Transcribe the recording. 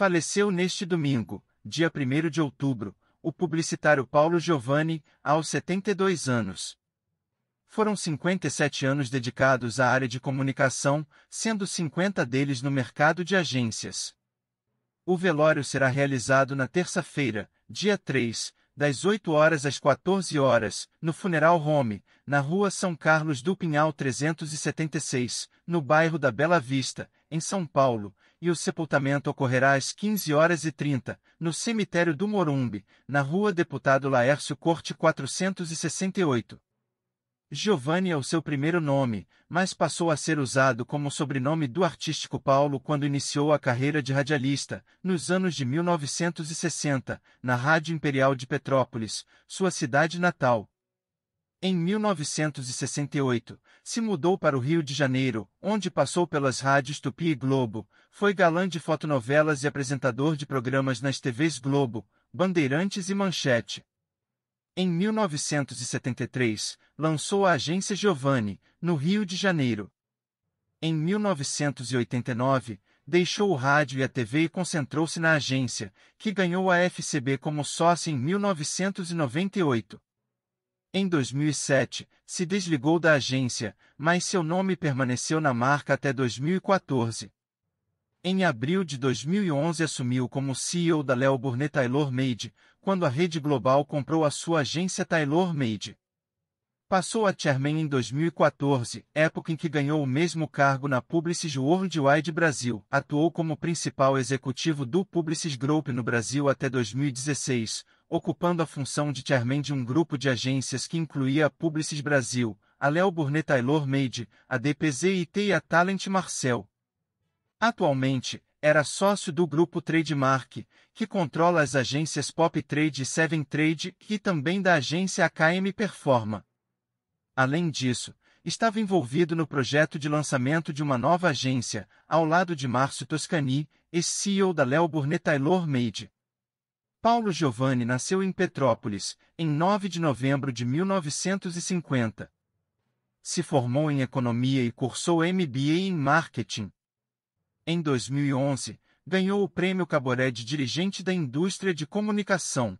Faleceu neste domingo, dia 1 de outubro, o publicitário Paulo Giovanni, aos 72 anos. Foram 57 anos dedicados à área de comunicação, sendo 50 deles no mercado de agências. O velório será realizado na terça-feira, dia 3, das 8 horas às 14 horas, no Funeral Home, na rua São Carlos do Pinhal 376, no bairro da Bela Vista, em São Paulo, e o sepultamento ocorrerá às 15 horas e 30, no cemitério do Morumbi, na rua Deputado Laércio Corte 468. Giovanni é o seu primeiro nome, mas passou a ser usado como sobrenome do artístico Paulo quando iniciou a carreira de radialista, nos anos de 1960, na Rádio Imperial de Petrópolis, sua cidade natal. Em 1968, se mudou para o Rio de Janeiro, onde passou pelas rádios Tupi e Globo, foi galã de fotonovelas e apresentador de programas nas TVs Globo, Bandeirantes e Manchete. Em 1973, lançou a agência Giovanni, no Rio de Janeiro. Em 1989, deixou o rádio e a TV e concentrou-se na agência, que ganhou a FCB como sócia em 1998. Em 2007, se desligou da agência, mas seu nome permaneceu na marca até 2014. Em abril de 2011 assumiu como CEO da Léo Burnett Taylor Made, quando a rede global comprou a sua agência Taylor Made. Passou a chairman em 2014, época em que ganhou o mesmo cargo na Publicis Worldwide Brasil. Atuou como principal executivo do Publicis Group no Brasil até 2016, ocupando a função de chairman de um grupo de agências que incluía a Publicis Brasil, a Léo Burnett Taylor Made, a DPZ IT e a Talent Marcel. Atualmente, era sócio do grupo Trademark, que controla as agências Pop Trade e Seven Trade e também da agência AKM Performa. Além disso, estava envolvido no projeto de lançamento de uma nova agência, ao lado de Márcio Toscani, ex-CEO da Léo Taylor Made. Paulo Giovanni nasceu em Petrópolis, em 9 de novembro de 1950. Se formou em economia e cursou MBA em marketing, em 2011, ganhou o Prêmio Caboré de Dirigente da Indústria de Comunicação,